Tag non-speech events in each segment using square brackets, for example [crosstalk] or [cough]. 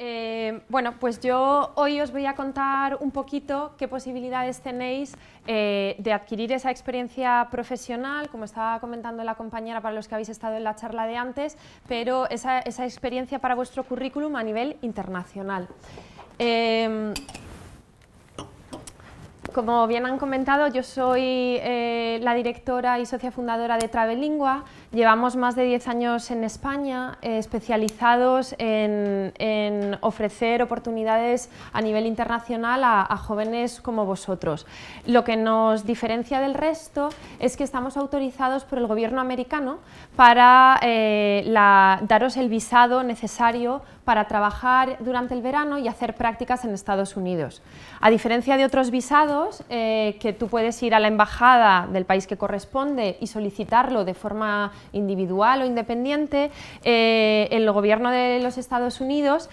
Eh, bueno, pues yo hoy os voy a contar un poquito qué posibilidades tenéis eh, de adquirir esa experiencia profesional, como estaba comentando la compañera para los que habéis estado en la charla de antes, pero esa, experiencia para vuestro currículum a nivel internacional. Em, como bien han comentado, yo soy eh, la directora y socia fundadora de Travelingua, Llevamos más de 10 años en España eh, especializados en, ofrecer oportunidades a nivel internacional a, jóvenes como vosotros. Lo que nos diferencia del resto es que estamos autorizados por el gobierno americano para eh, daros el visado necesario para trabajar durante el verano y hacer prácticas en Estados Unidos. A diferencia de otros visados, eh, que tú puedes ir a la embajada del país que corresponde y solicitarlo de forma individual o independiente, eh, el gobierno de los Estados Unidos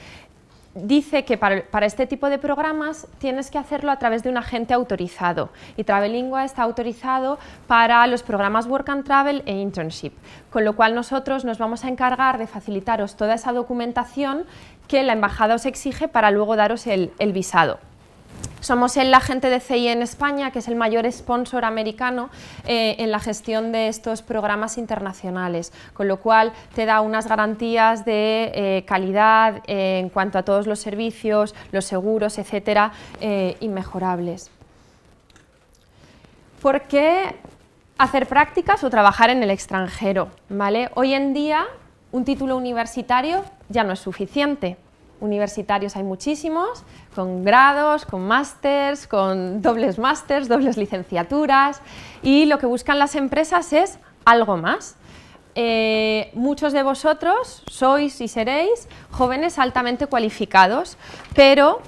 dice que para, este tipo de programas tienes que hacerlo a través de un agente autorizado y Travelingua está autorizado para los programas Work and Travel e Internship, con lo cual nosotros nos vamos a encargar de facilitaros toda esa documentación que la embajada os exige para luego daros el visado. Somos el agente de CI e en España, que es el mayor sponsor americano eh, en la gestión de estos programas internacionales, con lo cual te da unas garantías de eh, calidad eh, en cuanto a todos los servicios, los seguros, etcétera, inmejorables. ¿Por qué hacer prácticas o trabajar en el extranjero? Hoy en día un título universitario ya no es suficiente universitarios hay muchísimos, con grados, con másters, con dobles másters, dobles licenciaturas, y lo que buscan las empresas es algo más. Eh, muchos de vosotros sois y seréis jóvenes altamente cualificados, pero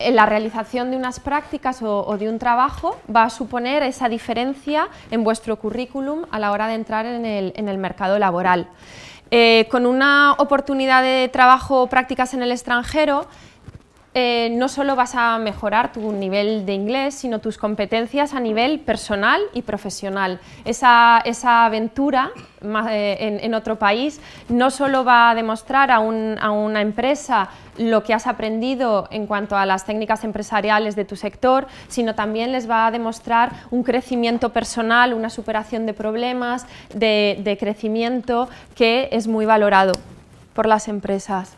eh, la realización de unas prácticas o, de un trabajo va a suponer esa diferencia en vuestro currículum a la hora de entrar en el mercado laboral. Eh, con una oportunidad de trabajo prácticas en el extranjero, eh, no solo vas a mejorar tu nivel de inglés, sino tus competencias a nivel personal y profesional. Esa, esa aventura eh, en, otro país no solo va a demostrar a, una empresa lo que has aprendido en cuanto a las técnicas empresariales de tu sector, sino también les va a demostrar un crecimiento personal, una superación de problemas, de, crecimiento que es muy valorado por las empresas.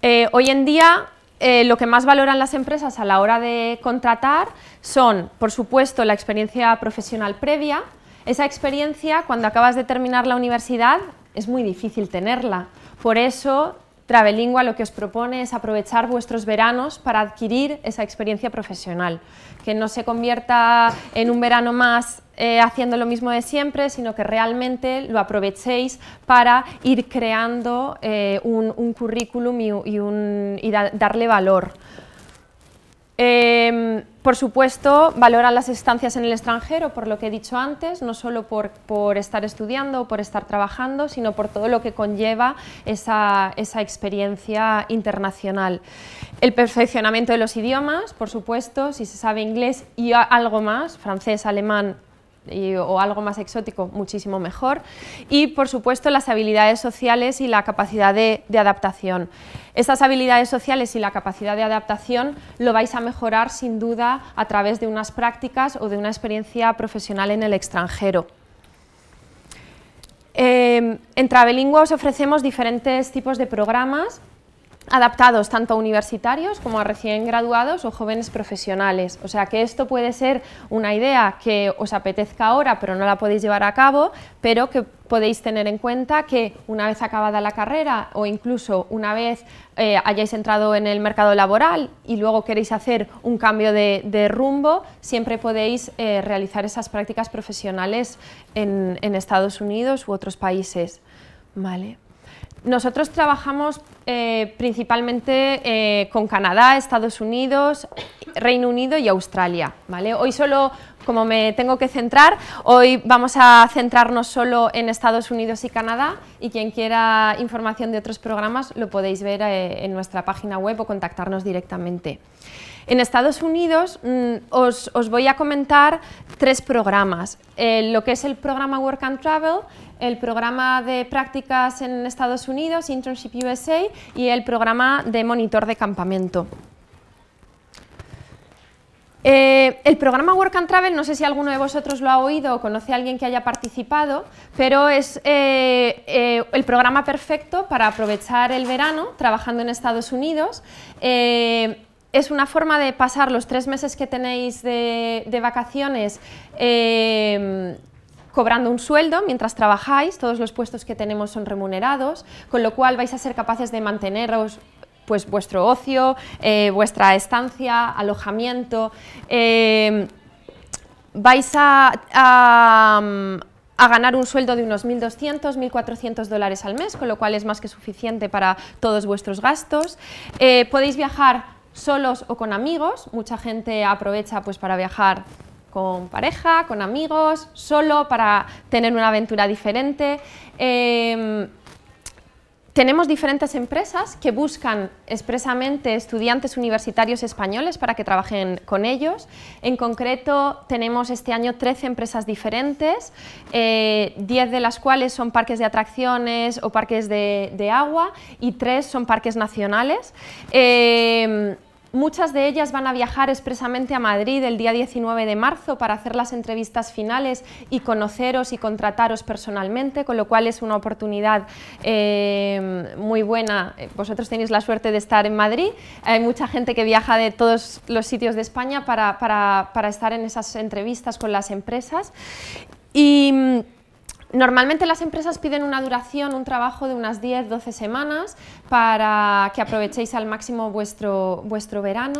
Eh, hoy en día eh, lo que más valoran las empresas a la hora de contratar son, por supuesto, la experiencia profesional previa. Esa experiencia, cuando acabas de terminar la universidad, es muy difícil tenerla. Por eso Travelingua lo que os propone es aprovechar vuestros veranos para adquirir esa experiencia profesional, que no se convierta en un verano más eh, haciendo lo mismo de siempre, sino que realmente lo aprovechéis para ir creando eh, un, currículum y, darle valor Em, por supuesto, valoran las estancias en el extranjero, por lo que he dicho antes, no solo por, estar estudiando o por estar trabajando, sino por todo lo que conlleva esa, experiencia internacional. El perfeccionamiento de los idiomas, por supuesto, si se sabe inglés y algo más, francés, alemán o algo más exótico, muchísimo mejor. Y, por supuesto, las habilidades sociales y la capacidad de, adaptación. Estas habilidades sociales y la capacidad de adaptación lo vais a mejorar, sin duda, a través de unas prácticas o de una experiencia profesional en el extranjero. Eh, en Travelingua os ofrecemos diferentes tipos de programas adaptados tanto a universitarios como a recién graduados o jóvenes profesionales. O sea que esto puede ser una idea que os apetezca ahora pero no la podéis llevar a cabo, pero que podéis tener en cuenta que una vez acabada la carrera o incluso una vez eh, hayáis entrado en el mercado laboral y luego queréis hacer un cambio de, rumbo, siempre podéis eh, realizar esas prácticas profesionales en, en Estados Unidos u otros países. Vale. Nosotros trabajamos eh, principalmente eh, con Canadá, Estados Unidos, Reino Unido y Australia. Hoy solo, como me tengo que centrar, hoy vamos a centrarnos solo en Estados Unidos y Canadá y quien quiera información de otros programas lo podéis ver eh, en nuestra página web o contactarnos directamente. En Estados Unidos mm, os, voy a comentar tres programas. lo que es el programa Work and Travel, el programa de prácticas en Estados Unidos, Internship USA, y el programa de monitor de campamento. Eh, el programa Work and Travel, no sé si alguno de vosotros lo ha oído o conoce a alguien que haya participado, pero es eh, eh, el programa perfecto para aprovechar el verano trabajando en Estados Unidos es una forma de pasar los tres meses que tenéis de, vacaciones cobrando un sueldo mientras trabajáis, todos los puestos que tenemos son remunerados, con lo cual vais a ser capaces de manteneros pues vuestro ocio, eh, vuestra estancia, alojamiento. Eh, vais a, a, ganar un sueldo de unos 1.200, 1.400 dólares al mes, con lo cual es más que suficiente para todos vuestros gastos. Eh, podéis viajar solos o con amigos, mucha gente aprovecha pues, para viajar con pareja, con amigos, solo para tener una aventura diferente. Em, tenemos diferentes empresas que buscan expresamente estudiantes universitarios españoles para que trabajen con ellos. En concreto, tenemos este año 13 empresas diferentes, 10 eh, de las cuales son parques de atracciones o parques de, agua y 3 son parques nacionales. Em, Muchas de ellas van a viajar expresamente a Madrid el día 19 de marzo para hacer las entrevistas finales y conoceros y contrataros personalmente, con lo cual es una oportunidad eh, muy buena. Eh, vosotros tenéis la suerte de estar en Madrid. Hay mucha gente que viaja de todos los sitios de España para, para estar en esas entrevistas con las empresas. Y mm, Normalmente las empresas piden una duración, un trabajo de unas 10-12 semanas para que aprovechéis al máximo vuestro, vuestro verano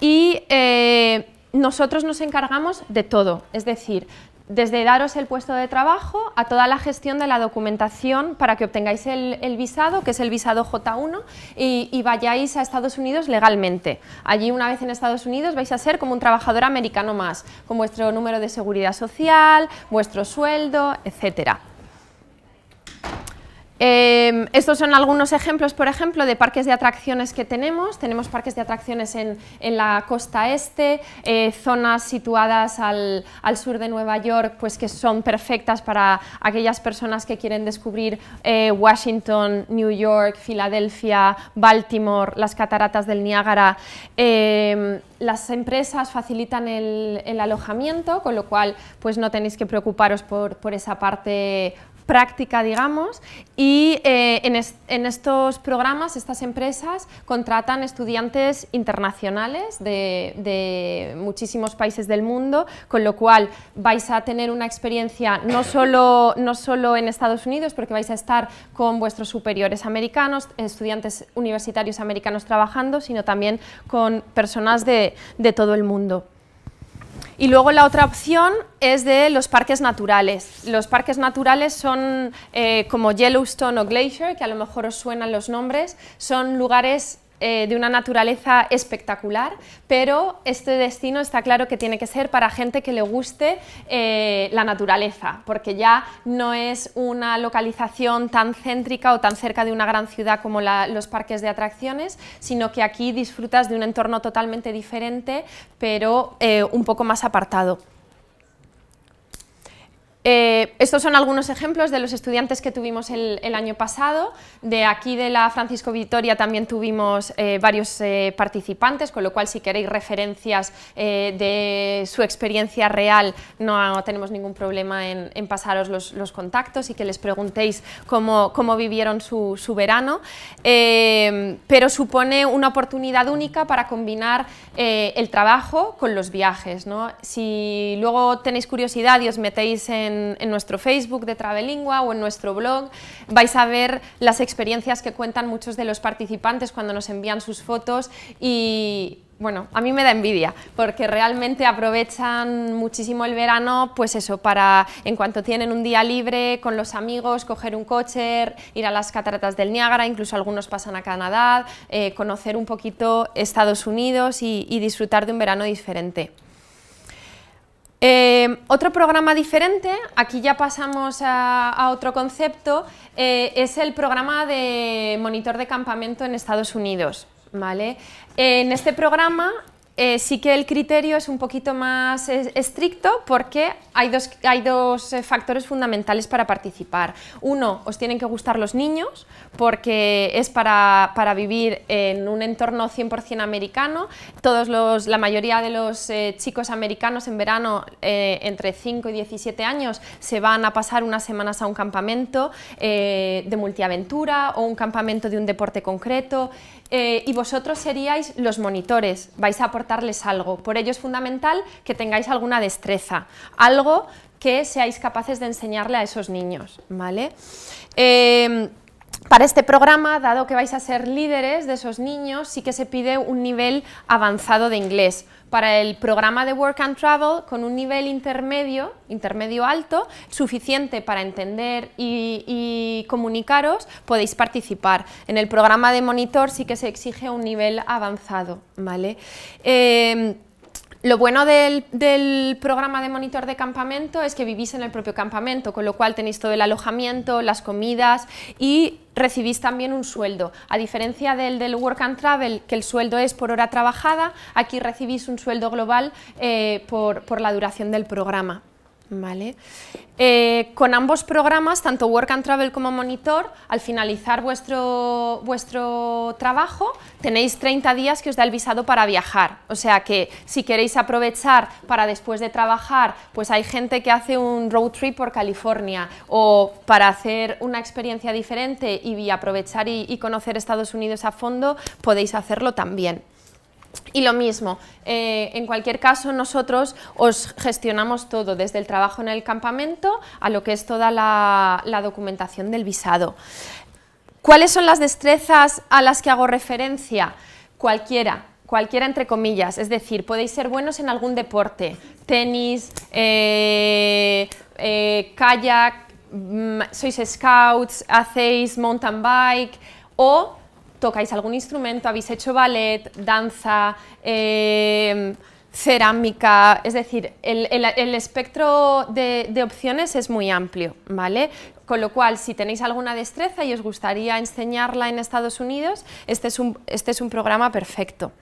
y eh, nosotros nos encargamos de todo, es decir, desde daros el puesto de trabajo a toda la gestión de la documentación para que obtengáis el, visado, que es el visado J1, y, y, vayáis a Estados Unidos legalmente. Allí, una vez en Estados Unidos, vais a ser como un trabajador americano más, con vuestro número de seguridad social, vuestro sueldo, etcétera. Em, estos son algunos ejemplos, por ejemplo, de parques de atracciones que tenemos. Tenemos parques de atracciones en, la costa este, eh, zonas situadas al, sur de Nueva York pues, que son perfectas para aquellas personas que quieren descubrir eh, Washington, New York, Filadelfia, Baltimore, las cataratas del Niágara. Em, las empresas facilitan el, alojamiento, con lo cual pues, no tenéis que preocuparos por, por esa parte práctica, digamos, y eh, en, estos programas estas empresas contratan estudiantes internacionales de, muchísimos países del mundo, con lo cual vais a tener una experiencia no solo, no solo en Estados Unidos, porque vais a estar con vuestros superiores americanos, estudiantes universitarios americanos trabajando, sino también con personas de todo el mundo. Y luego la otra opción es de los parques naturales. Los parques naturales son eh, como Yellowstone o Glacier, que a lo mejor os suenan los nombres, son lugares eh, de una naturaleza espectacular, pero este destino está claro que tiene que ser para gente que le guste eh, la naturaleza, porque ya no es una localización tan céntrica o tan cerca de una gran ciudad como los parques de atracciones, sino que aquí disfrutas de un entorno totalmente diferente, pero eh, un poco más apartado. Eh, estos son algunos ejemplos de los estudiantes que tuvimos el, año pasado. De aquí de la Francisco Vitoria también tuvimos eh, varios eh, participantes, con lo cual si queréis referencias de su experiencia real no, tenemos ningún problema en, pasaros los, los, contactos y que les preguntéis cómo, cómo vivieron su, su verano. pero supone una oportunidad única para combinar el trabajo con los viajes. ¿no? Si luego tenéis curiosidad y os metéis en en, nuestro Facebook de Travelingua o en nuestro blog, vais a ver las experiencias que cuentan muchos de los participantes cuando nos envían sus fotos y... Bueno, a mí me da envidia, porque realmente aprovechan muchísimo el verano, pues eso, para en cuanto tienen un día libre con los amigos, coger un coche, ir a las cataratas del Niágara, incluso algunos pasan a Canadá, eh, conocer un poquito Estados Unidos y disfrutar de un verano diferente. Em, otro programa diferente, aquí ya pasamos a, otro concepto, eh, es el programa de monitor de campamento en Estados Unidos. ¿vale? En este programa eh, sí que el criterio es un poquito más eh, estricto porque hay dos, hay dos eh, factores fundamentales para participar. Uno, os tienen que gustar los niños porque es para, vivir en un entorno 100% americano. Todos los, la mayoría de los chicos americanos en verano entre 5 y 17 años se van a pasar unas semanas a un campamento de multiaventura o un campamento de un deporte concreto y vosotros seríais los monitores, vais a aportar algo. Por ello es fundamental que tengáis alguna destreza, algo que seáis capaces de enseñarle a esos niños. ¿vale? Em, para este programa, dado que vais a ser líderes de esos niños, sí que se pide un nivel avanzado de inglés para el programa de Work and Travel con un nivel intermedio, intermedio alto, suficiente para entender y, comunicaros, podéis participar. En el programa de monitor sí que se exige un nivel avanzado, ¿vale? Em, lo bueno del, programa de monitor de campamento es que vivís en el propio campamento, con lo cual tenéis todo el alojamiento, las comidas y recibís también un sueldo. A diferencia del, del Work and Travel, que el sueldo es por hora trabajada, aquí recibís un sueldo global eh, por la duración del programa. Eh, con ambos programas, tanto Work and Travel como Monitor, al finalizar vuestro, trabajo tenéis 30 días que os da el visado para viajar. O sea que si queréis aprovechar para después de trabajar, pues hay gente que hace un road trip por California o para hacer una experiencia diferente y aprovechar y conocer Estados Unidos a fondo, podéis hacerlo también. Y lo mismo, eh, en cualquier caso nosotros os gestionamos todo, desde el trabajo en el campamento a lo que es toda la, documentación del visado. ¿Cuáles son las destrezas a las que hago referencia? Cualquiera, cualquiera entre comillas, es decir, podéis ser buenos en algún deporte, tenis, eh, eh, kayak, mm, sois scouts, hacéis mountain bike o tocáis algún instrumento, habéis hecho ballet, danza, eh, cerámica, es decir, el, espectro de, opciones es muy amplio, ¿vale? Con lo cual, si tenéis alguna destreza y os gustaría enseñarla en Estados Unidos, este es un este programa perfecto.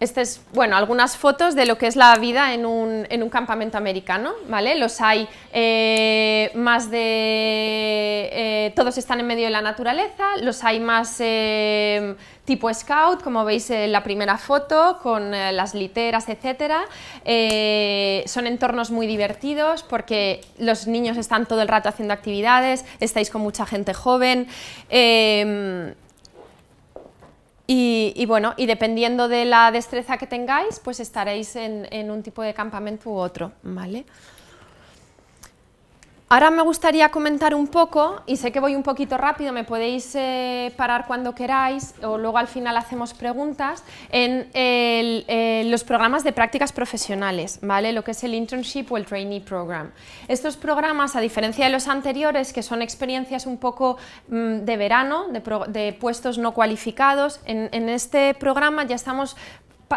Estas, es, bueno, algunas fotos de lo que es la vida en un, campamento americano, ¿vale? Los hay eh, más de... Eh, todos están en medio de la naturaleza, los hay más eh, tipo scout, como veis en la primera foto, con las literas, etc. son entornos muy divertidos porque los niños están todo el rato haciendo actividades, estáis con mucha gente joven y, bueno, y dependiendo de la destreza que tengáis, pues estaréis en, en un tipo de campamento u otro, ¿vale? Ahora me gustaría comentar un poco, y sé que voy un poquito rápido, me podéis eh, parar cuando queráis o luego al final hacemos preguntas, en eh, los programas de prácticas profesionales, ¿vale? lo que es el internship o el trainee program. Estos programas, a diferencia de los anteriores, que son experiencias un poco mm, de verano, de, puestos no cualificados, en este programa ya estamos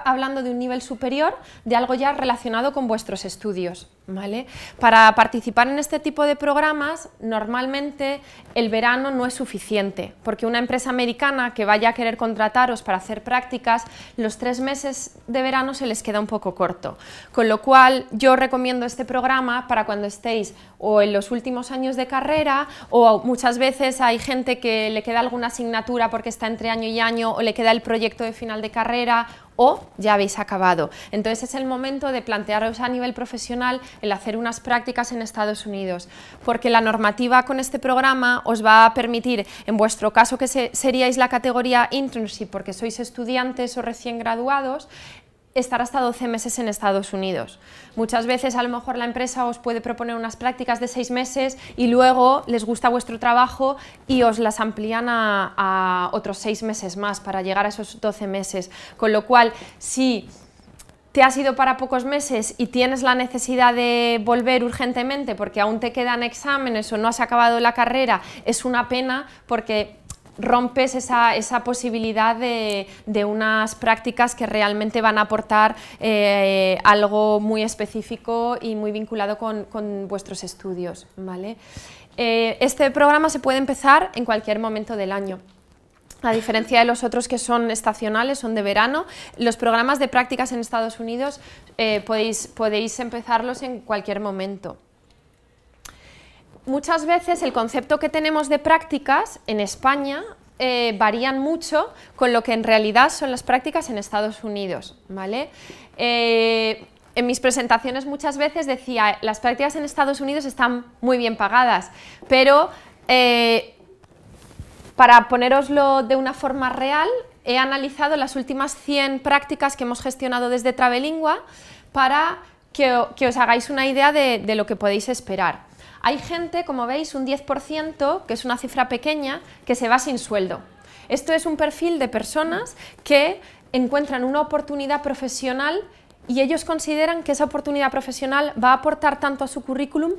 hablando de un nivel superior, de algo ya relacionado con vuestros estudios. ¿vale? Para participar en este tipo de programas, normalmente el verano no es suficiente, porque una empresa americana que vaya a querer contrataros para hacer prácticas, los tres meses de verano se les queda un poco corto. Con lo cual, yo recomiendo este programa para cuando estéis o en los últimos años de carrera, o muchas veces hay gente que le queda alguna asignatura porque está entre año y año, o le queda el proyecto de final de carrera, o ya habéis acabado. Entonces es el momento de plantearos a nivel profesional el hacer unas prácticas en Estados Unidos, porque la normativa con este programa os va a permitir, en vuestro caso que seríais la categoría internship, porque sois estudiantes o recién graduados, estar hasta 12 meses en Estados Unidos. Muchas veces a lo mejor la empresa os puede proponer unas prácticas de 6 meses y luego les gusta vuestro trabajo y os las amplían a, otros 6 meses más para llegar a esos 12 meses. Con lo cual, si te has ido para pocos meses y tienes la necesidad de volver urgentemente porque aún te quedan exámenes o no has acabado la carrera, es una pena porque rompes esa, posibilidad de, unas prácticas que realmente van a aportar eh, algo muy específico y muy vinculado con, vuestros estudios. ¿vale? Eh, este programa se puede empezar en cualquier momento del año. A diferencia de los otros que son estacionales, son de verano, los programas de prácticas en Estados Unidos eh, podéis empezarlos en cualquier momento muchas veces el concepto que tenemos de prácticas en España varía eh, varían mucho con lo que en realidad son las prácticas en Estados Unidos. ¿vale? Eh, en mis presentaciones muchas veces decía, las prácticas en Estados Unidos están muy bien pagadas, pero eh, para poneroslo de una forma real, he analizado las últimas 100 prácticas que hemos gestionado desde Travelingua para que, os hagáis una idea de lo que podéis esperar. Hay gente, como veis, un 10%, que es una cifra pequeña, que se va sin sueldo. Esto es un perfil de personas que encuentran una oportunidad profesional y ellos consideran que esa oportunidad profesional va a aportar tanto a su currículum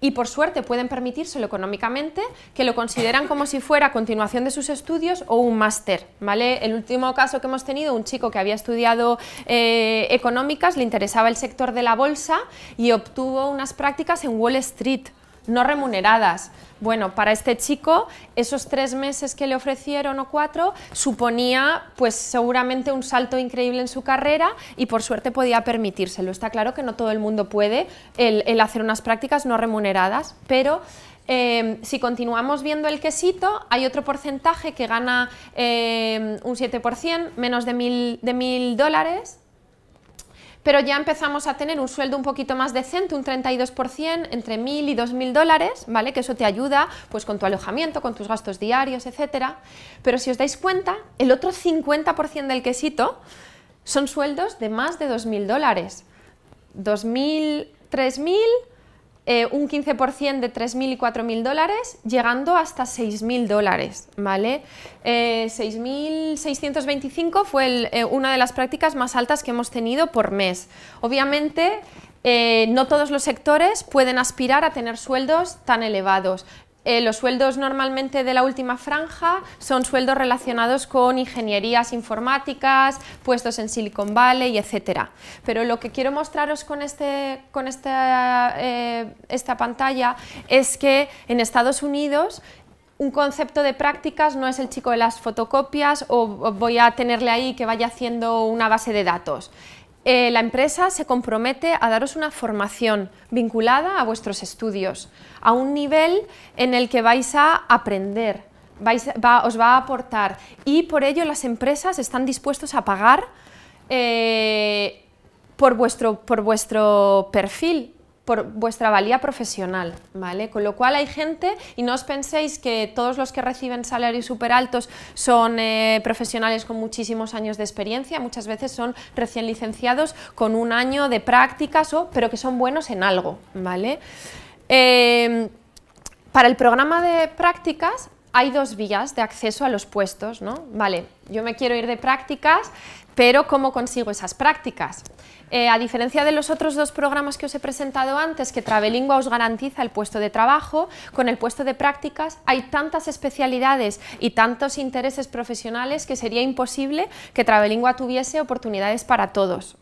y por suerte pueden permitírselo económicamente, que lo consideran como si fuera continuación de sus estudios o un máster. ¿vale? El último caso que hemos tenido, un chico que había estudiado eh, económicas, le interesaba el sector de la bolsa y obtuvo unas prácticas en Wall Street no remuneradas. Bueno, para este chico esos tres meses que le ofrecieron o cuatro suponía pues seguramente un salto increíble en su carrera y por suerte podía permitírselo. Está claro que no todo el mundo puede el, hacer unas prácticas no remuneradas, pero... Em, si continuamos viendo el quesito, hay otro porcentaje que gana em, un 7%, menos de de mil dólares, pero ya empezamos a tener un sueldo un poquito más decente, un 32%, entre 1.000 y 2.000 dólares, ¿vale? Que eso te ayuda pues con tu alojamiento, con tus gastos diarios, etc. Pero si os dais cuenta, el otro 50% del quesito son sueldos de más de 2.000 dólares. 2.000, 3.000 eh, un 15% de 3.000 y 4.000 dólares, llegando hasta 6.000 dólares, ¿vale? 6.625 eh, fue eh, una de las prácticas más altas que hemos tenido por mes. Obviamente, no todos los sectores pueden aspirar a tener sueldos tan elevados. Eh, los sueldos normalmente de la última franja son sueldos relacionados con ingenierías informáticas, puestos en Silicon Valley, etc. Pero lo que quiero mostraros con, este, con esta, eh, esta pantalla es que en Estados Unidos un concepto de prácticas no es el chico de las fotocopias o voy a tenerle ahí que vaya haciendo una base de datos. Eh, la empresa se compromete a daros una formación vinculada a vuestros estudios, a un nivel en el que vais a aprender, os va a aportar y por ello las empresas están dispuestas a pagar eh, por vuestro perfil por vuestra valía profesional, ¿vale? Con lo cual hay gente, y no os penséis que todos los que reciben salarios super altos son eh, profesionales con muchísimos años de experiencia, muchas veces son recién licenciados con un año de prácticas, o, pero que son buenos en algo, ¿vale? Em, para el programa de prácticas hay dos vías de acceso a los puestos, ¿no? Vale, yo me quiero ir de prácticas, pero ¿cómo consigo esas prácticas? Eh, a diferencia de los otros dos programas que os he presentado antes, que Travelingua os garantiza el puesto de trabajo, con el puesto de prácticas hay tantas especialidades y tantos intereses profesionales que sería imposible que Travelingua tuviese oportunidades para todos.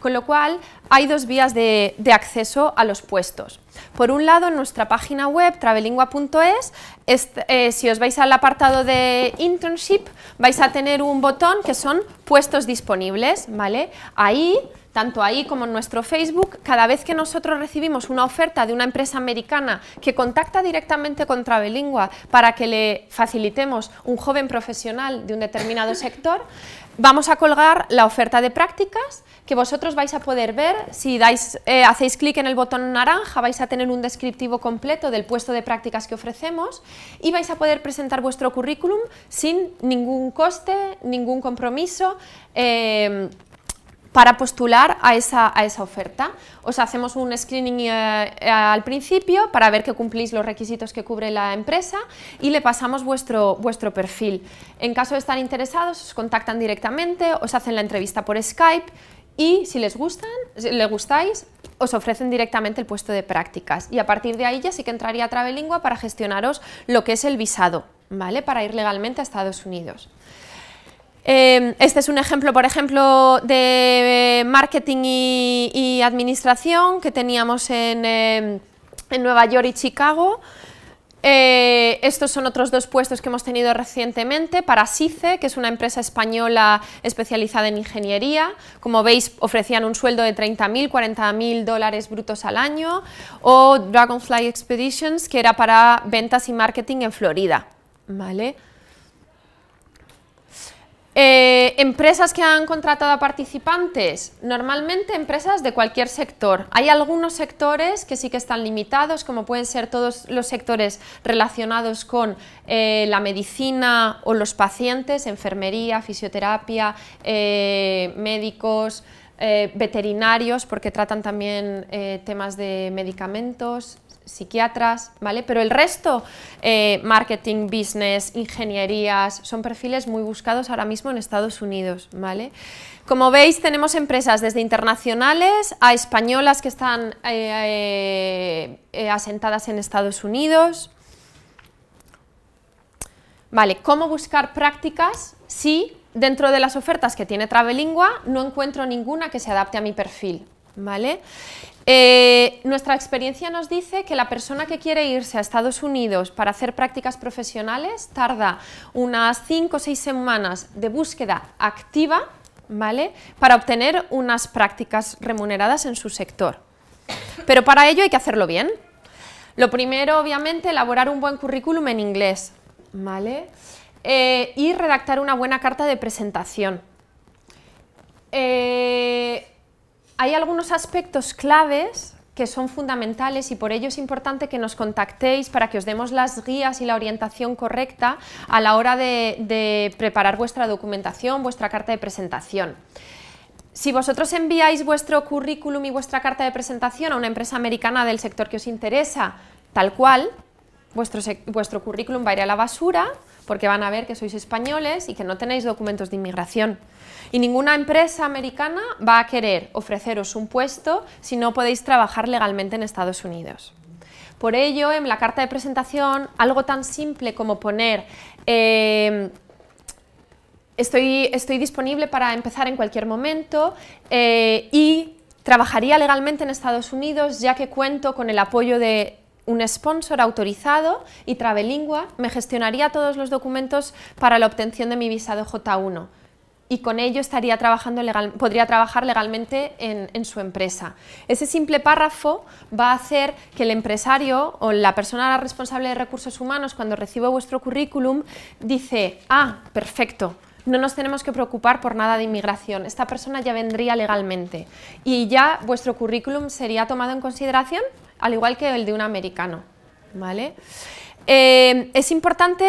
Con lo cual, hay dos vías de acceso a los puestos. Por un lado, en nuestra página web travelingua.es, este, eh, si os vais al apartado de internship, vais a tener un botón que son puestos disponibles, ¿vale? Ahí tanto ahí como en nuestro Facebook, cada vez que nosotros recibimos una oferta de una empresa americana que contacta directamente con Travelingua para que le facilitemos un joven profesional de un determinado sector, vamos a colgar la oferta de prácticas que vosotros vais a poder ver, si dais, eh, hacéis clic en el botón naranja, vais a tener un descriptivo completo del puesto de prácticas que ofrecemos y vais a poder presentar vuestro currículum sin ningún coste, ningún compromiso. Em, para postular a esa, oferta. Os hacemos un screening eh, eh, al principio para ver que cumplís los requisitos que cubre la empresa y le pasamos vuestro, vuestro perfil. En caso de estar interesados, os contactan directamente, os hacen la entrevista por Skype, y si les gustan, le gustáis, os ofrecen directamente el puesto de prácticas y a partir de ahí ya sí que entraría a Travelingua para gestionaros lo que es el visado, ¿vale? Para ir legalmente a Estados Unidos. Em, este es un ejemplo, por ejemplo, de marketing y, administración que teníamos en, em, en Nueva York y Chicago. Eh, estos son otros dos puestos que hemos tenido recientemente para SICE, que es una empresa española especializada en ingeniería. Como veis, ofrecían un sueldo de 30.000, 40.000 dólares brutos al año. O Dragonfly Expeditions, que era para ventas y marketing en Florida. ¿Vale? Eh, empresas que han contratado a participantes, normalmente empresas de cualquier sector. Hay algunos sectores que sí que están limitados, como pueden ser todos los sectores relacionados con eh, la medicina o los pacientes, enfermería, fisioterapia, eh, médicos, veterinarios, porque tratan también temas de medicamentos, psiquiatras, ¿vale? Pero el resto, eh, marketing, business, ingenierías, son perfiles muy buscados ahora mismo en Estados Unidos, ¿vale? Como veis, tenemos empresas desde internacionales a españolas que están eh, eh, asentadas en Estados Unidos. Vale, ¿cómo buscar prácticas si dentro de las ofertas que tiene Travelingua no encuentro ninguna que se adapte a mi perfil? ¿vale? Eh, nuestra experiencia nos dice que la persona que quiere irse a Estados Unidos para hacer prácticas profesionales tarda unas 5 o 6 semanas de búsqueda activa ¿vale? para obtener unas prácticas remuneradas en su sector. Pero para ello hay que hacerlo bien. Lo primero, obviamente, elaborar un buen currículum en inglés ¿vale? Eh, y redactar una buena carta de presentación. Eh, hay algunos aspectos claves que son fundamentales y por ello es importante que nos contactéis para que os demos las guías y la orientación correcta a la hora de, preparar vuestra documentación, vuestra carta de presentación. Si vosotros enviáis vuestro currículum y vuestra carta de presentación a una empresa americana del sector que os interesa, tal cual, vuestro, vuestro currículum va a ir a la basura porque van a ver que sois españoles y que no tenéis documentos de inmigración. Y ninguna empresa americana va a querer ofreceros un puesto si no podéis trabajar legalmente en Estados Unidos. Por ello, en la carta de presentación, algo tan simple como poner eh, estoy, disponible para empezar en cualquier momento eh, y trabajaría legalmente en Estados Unidos ya que cuento con el apoyo de un sponsor autorizado y Travelingua me gestionaría todos los documentos para la obtención de mi visado J1 y con ello estaría trabajando legal, podría trabajar legalmente en, su empresa. Ese simple párrafo va a hacer que el empresario o la persona responsable de recursos humanos cuando reciba vuestro currículum dice, ah, perfecto, no nos tenemos que preocupar por nada de inmigración, esta persona ya vendría legalmente y ya vuestro currículum sería tomado en consideración al igual que el de un americano. ¿vale? Eh, es importante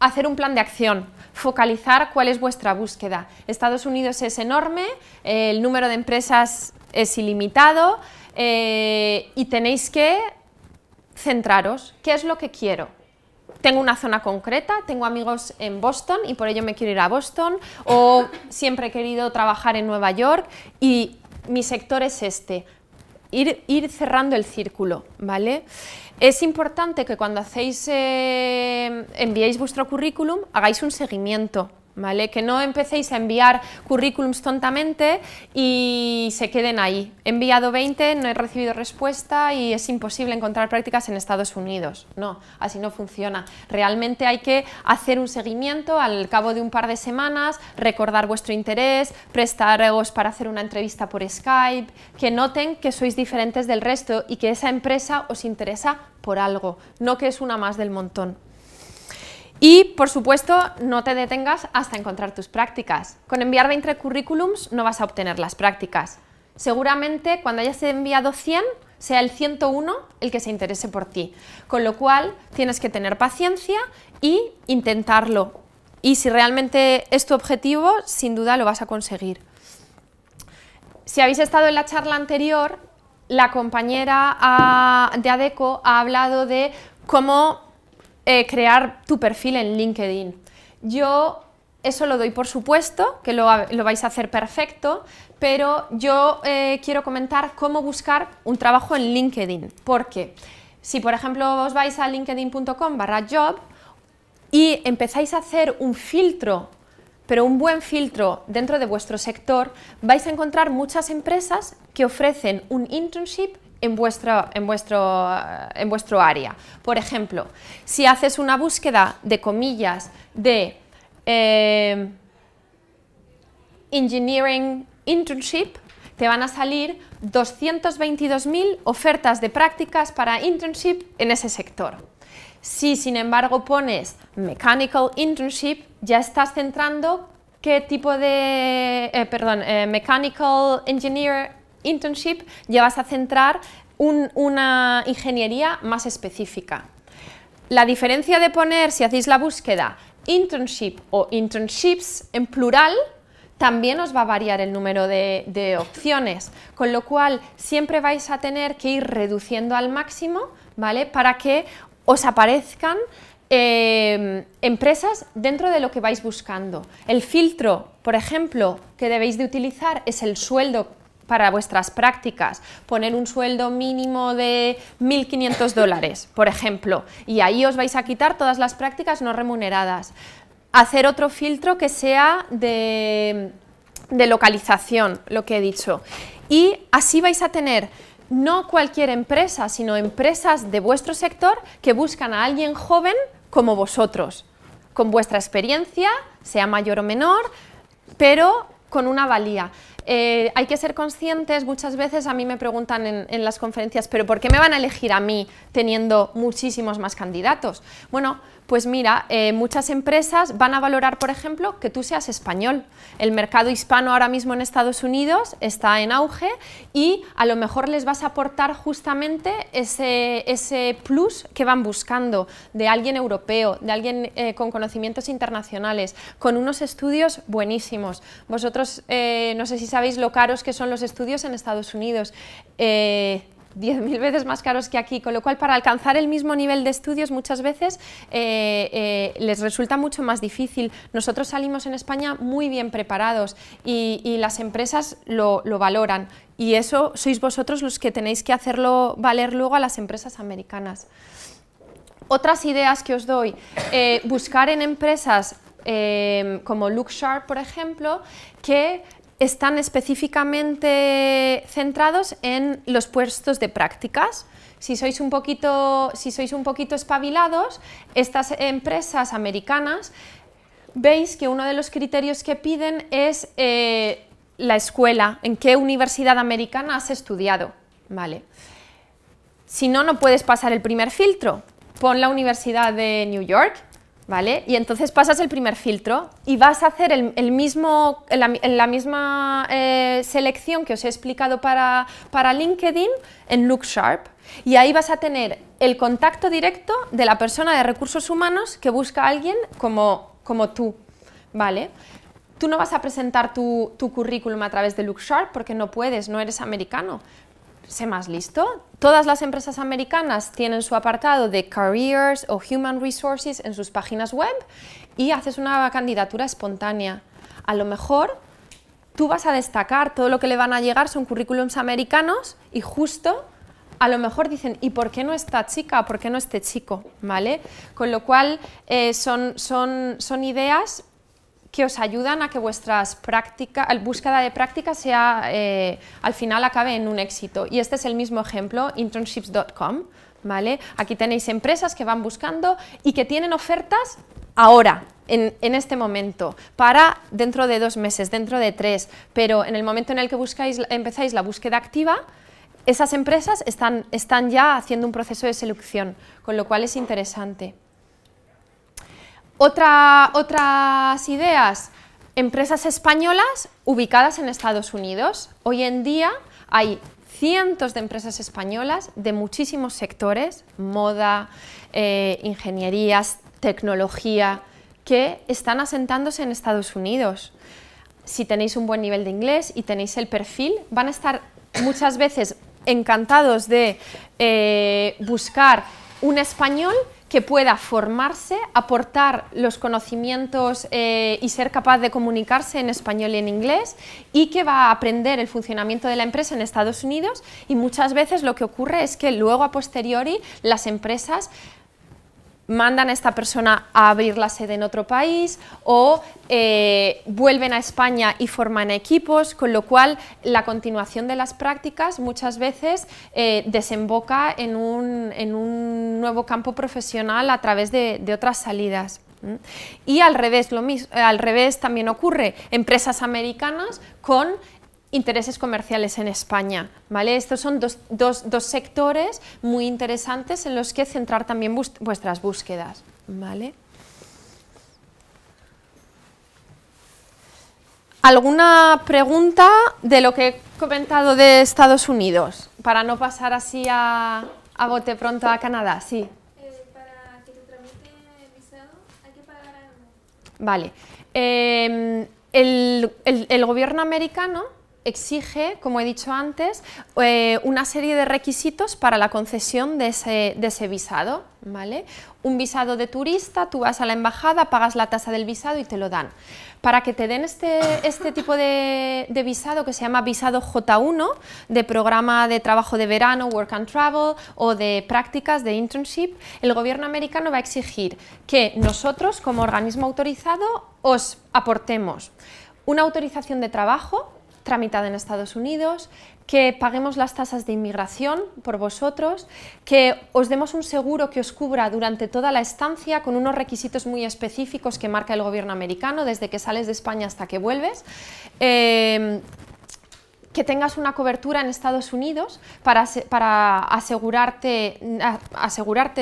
hacer un plan de acción focalizar cuál es vuestra búsqueda. Estados Unidos es enorme, el número de empresas es ilimitado eh, y tenéis que centraros. ¿Qué es lo que quiero? tengo una zona concreta, tengo amigos en Boston y por ello me quiero ir a Boston, o siempre he querido trabajar en Nueva York y mi sector es este ir, cerrando el círculo, ¿vale? Es importante que cuando hacéis, eh, enviéis vuestro currículum, hagáis un seguimiento, que no empecéis a enviar currículums tontamente y se queden ahí. He enviado 20, no he recibido respuesta y es imposible encontrar prácticas en Estados Unidos. No, así no funciona. Realmente hay que hacer un seguimiento al cabo de un par de semanas, recordar vuestro interés, prestaros para hacer una entrevista por Skype, que noten que sois diferentes del resto y que esa empresa os interesa por algo, no que es una más del montón. Y, por supuesto, no te detengas hasta encontrar tus prácticas. Con enviar 20 currículums no vas a obtener las prácticas. Seguramente cuando hayas enviado 100, sea el 101 el que se interese por ti. Con lo cual, tienes que tener paciencia y intentarlo. Y si realmente es tu objetivo, sin duda lo vas a conseguir. Si habéis estado en la charla anterior, la compañera ah, de ADECO ha hablado de cómo eh, crear tu perfil en LinkedIn. Yo eso lo doy por supuesto, que lo, vais a hacer perfecto, pero yo eh, quiero comentar cómo buscar un trabajo en LinkedIn, porque si por ejemplo os vais a linkedin.com barra job y empezáis a hacer un filtro pero un buen filtro dentro de vuestro sector, vais a encontrar muchas empresas que ofrecen un internship en, en, vuestro, eh, en vuestro área. Por ejemplo, si haces una búsqueda de comillas de eh, Engineering Internship, te van a salir 222.000 ofertas de prácticas para internship en ese sector. Si sin embargo pones Mechanical Internship, ya estás centrando qué tipo de, eh, perdón, Mechanical Engineer internship ya vas a centrar una ingeniería más específica. La diferencia de poner, si hacéis la búsqueda, internship o internships en plural, también os va a variar el número de, opciones, con lo cual siempre vais a tener que ir reduciendo al máximo, ¿vale? Para que os aparezcan em, empresas dentro de lo que vais buscando. El filtro, por ejemplo, que debéis de utilizar es el sueldo para vuestras prácticas, poner un sueldo mínimo de 1.500 dólares, por ejemplo, y ahí os vais a quitar todas las prácticas no remuneradas. Hacer otro filtro que sea de, de localización, lo que he dicho. Y así vais a tener no cualquier empresa, sino empresas de vuestro sector que buscan a alguien joven como vosotros, con vuestra experiencia, sea mayor o menor, pero con una valía. Eh, hay que ser conscientes, muchas veces a mí me preguntan en, en las conferencias, pero ¿por qué me van a elegir a mí teniendo muchísimos más candidatos? Bueno, pues mira, eh, muchas empresas van a valorar, por ejemplo, que tú seas español. El mercado hispano ahora mismo en Estados Unidos está en auge y a lo mejor les vas a aportar justamente ese, ese plus que van buscando de alguien europeo, de alguien eh, con conocimientos internacionales, con unos estudios buenísimos. Vosotros eh, no sé si sabéis lo caros que son los estudios en Estados Unidos. 10.000 veces más caros que aquí, con lo cual para alcanzar el mismo nivel de estudios muchas veces eh, eh, les resulta mucho más difícil. Nosotros salimos en España muy bien preparados y, las empresas lo, valoran y eso sois vosotros los que tenéis que hacerlo valer luego a las empresas americanas. Otras ideas que os doy, eh, buscar en empresas como Look por ejemplo, que están específicamente centrados en los puestos de prácticas. Si sois, un poquito, si sois un poquito espabilados, estas empresas americanas, veis que uno de los criterios que piden es eh, la escuela, en qué universidad americana has estudiado. Vale. Si no, no puedes pasar el primer filtro. Pon la Universidad de New York ¿vale? Y entonces pasas el primer filtro y vas a hacer la, misma eh, selección que os he explicado para, LinkedIn en LookSharp. Y ahí vas a tener el contacto directo de la persona de recursos humanos que busca a alguien como, tú, ¿vale? Tú no vas a presentar tu, tu currículum a través de LookSharp porque no puedes, no eres americano, sé más listo. Todas las empresas americanas tienen su apartado de Careers o Human Resources en sus páginas web y haces una candidatura espontánea. A lo mejor tú vas a destacar, todo lo que le van a llegar son currículums americanos y justo a lo mejor dicen, ¿y por qué no esta chica? ¿Por qué no este chico? ¿Vale? Con lo cual eh, son, son, son ideas que os ayudan a que vuestra búsqueda de prácticas sea, eh, al final acabe en un éxito. Y este es el mismo ejemplo, internships.com. ¿Vale? Aquí tenéis empresas que van buscando y que tienen ofertas ahora, en, este momento, para dentro de dos meses, dentro de tres, pero en el momento en el que buscáis, empezáis la búsqueda activa, esas empresas están, están ya haciendo un proceso de selección, con lo cual es interesante. Otra, otras ideas, empresas españolas ubicadas en Estados Unidos. Hoy en día hay cientos de empresas españolas de muchísimos sectores, moda, eh, ingenierías, tecnología, que están asentándose en Estados Unidos. Si tenéis un buen nivel de inglés y tenéis el perfil, van a estar muchas veces encantados de eh, buscar un español que pueda formarse, aportar los conocimientos eh, y ser capaz de comunicarse en español y en inglés y que va a aprender el funcionamiento de la empresa en Estados Unidos y muchas veces lo que ocurre es que luego a posteriori las empresas mandan a esta persona a abrir la sede en otro país o eh, vuelven a España y forman equipos, con lo cual la continuación de las prácticas muchas veces eh, desemboca en un, nuevo campo profesional a través de, otras salidas. Y al revés, lo mismo, al revés también ocurre, empresas americanas con intereses comerciales en España. ¿vale? Estos son dos, sectores muy interesantes en los que centrar también vuestras búsquedas. ¿vale? ¿Alguna pregunta de lo que he comentado de Estados Unidos? Para no pasar así a, a bote pronto a Canadá, sí. Eh, para que te tramite visado, hay que pagar Vale. Em, el, gobierno americano exige, como he dicho antes, eh, una serie de requisitos para la concesión de ese, visado. ¿vale? Un visado de turista, tú vas a la embajada, pagas la tasa del visado y te lo dan. Para que te den este, este tipo de, visado que se llama visado J1, de programa de trabajo de verano, work and travel o de prácticas de internship, el gobierno americano va a exigir que nosotros como organismo autorizado os aportemos una autorización de trabajo tramitada en Estados Unidos, que paguemos las tasas de inmigración por vosotros, que os demos un seguro que os cubra durante toda la estancia con unos requisitos muy específicos que marca el gobierno americano desde que sales de España hasta que vuelves. Eh, que tengas una cobertura en Estados Unidos para, asegurarte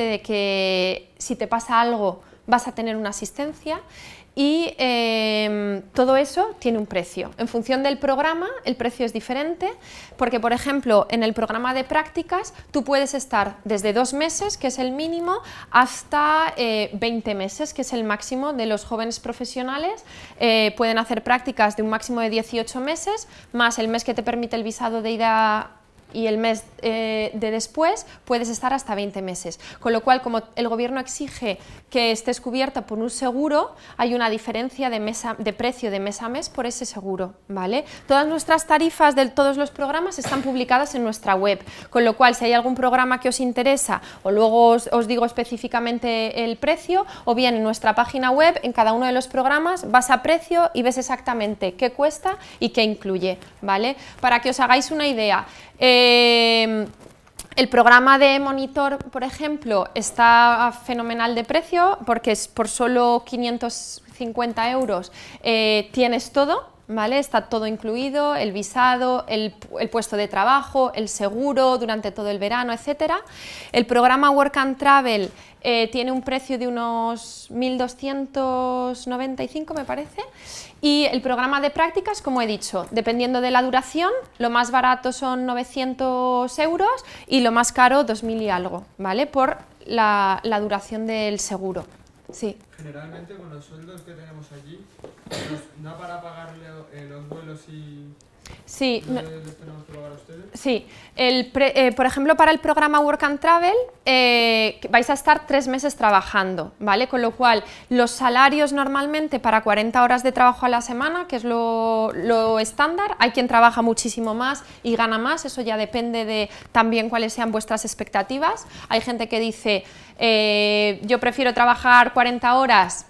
de que si te pasa algo vas a tener una asistencia y em, todo eso tiene un precio. En función del programa, el precio es diferente, porque, por ejemplo, en el programa de prácticas, tú puedes estar desde dos meses, que es el mínimo, hasta 20 eh, meses, que es el máximo de los jóvenes profesionales. Eh, pueden hacer prácticas de un máximo de 18 meses, más el mes que te permite el visado de ida y el mes eh, de después puedes estar hasta 20 meses. Con lo cual, como el gobierno exige que estés cubierta por un seguro, hay una diferencia de, de precio de mes a mes por ese seguro. ¿vale? Todas nuestras tarifas de todos los programas están publicadas en nuestra web, con lo cual si hay algún programa que os interesa o luego os, digo específicamente el precio o bien en nuestra página web, en cada uno de los programas vas a precio y ves exactamente qué cuesta y qué incluye. ¿vale? Para que os hagáis una idea, Em, el programa de monitor, por ejemplo, está fenomenal de precio porque es por solo 550 euros eh, tienes todo, ¿vale? Está todo incluido, el visado, el, puesto de trabajo, el seguro durante todo el verano, etcétera. El programa Work and Travel eh, tiene un precio de unos 1.295, me parece, y el programa de prácticas, como he dicho, dependiendo de la duración, lo más barato son 900 euros y lo más caro 2.000 y algo, ¿vale? Por la, la duración del seguro. Sí. Generalmente con los sueldos que tenemos allí, no da para pagar eh, los vuelos y Sí. sí. Eh, por ejemplo, para el programa Work and Travel eh, vais a estar tres meses trabajando, ¿vale? Con lo cual, los salarios normalmente para 40 horas de trabajo a la semana, que es lo, estándar, hay quien trabaja muchísimo más y gana más, eso ya depende de también cuáles sean vuestras expectativas. Hay gente que dice, eh, yo prefiero trabajar 40 horas